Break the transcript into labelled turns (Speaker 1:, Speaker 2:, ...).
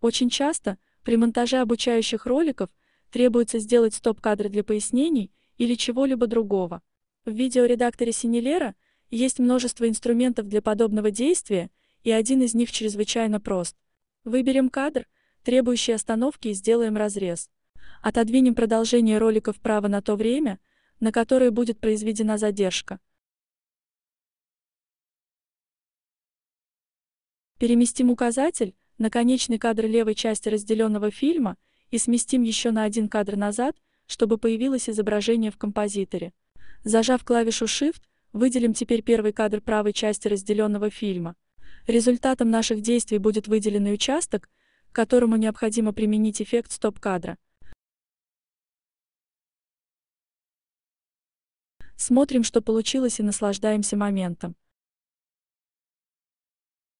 Speaker 1: Очень часто при монтаже обучающих роликов требуется сделать стоп-кадры для пояснений или чего-либо другого. В видеоредакторе Синелера есть множество инструментов для подобного действия, и один из них чрезвычайно прост. Выберем кадр, требующий остановки и сделаем разрез. Отодвинем продолжение ролика вправо на то время, на которое будет произведена задержка.
Speaker 2: Переместим указатель, наконечный
Speaker 1: кадр левой части разделенного фильма и сместим еще на один кадр назад, чтобы появилось изображение в композиторе. Зажав клавишу Shift, выделим теперь первый кадр правой части разделенного фильма. Результатом наших действий будет выделенный участок, к которому необходимо применить эффект стоп-кадра.
Speaker 2: Смотрим, что получилось и наслаждаемся моментом.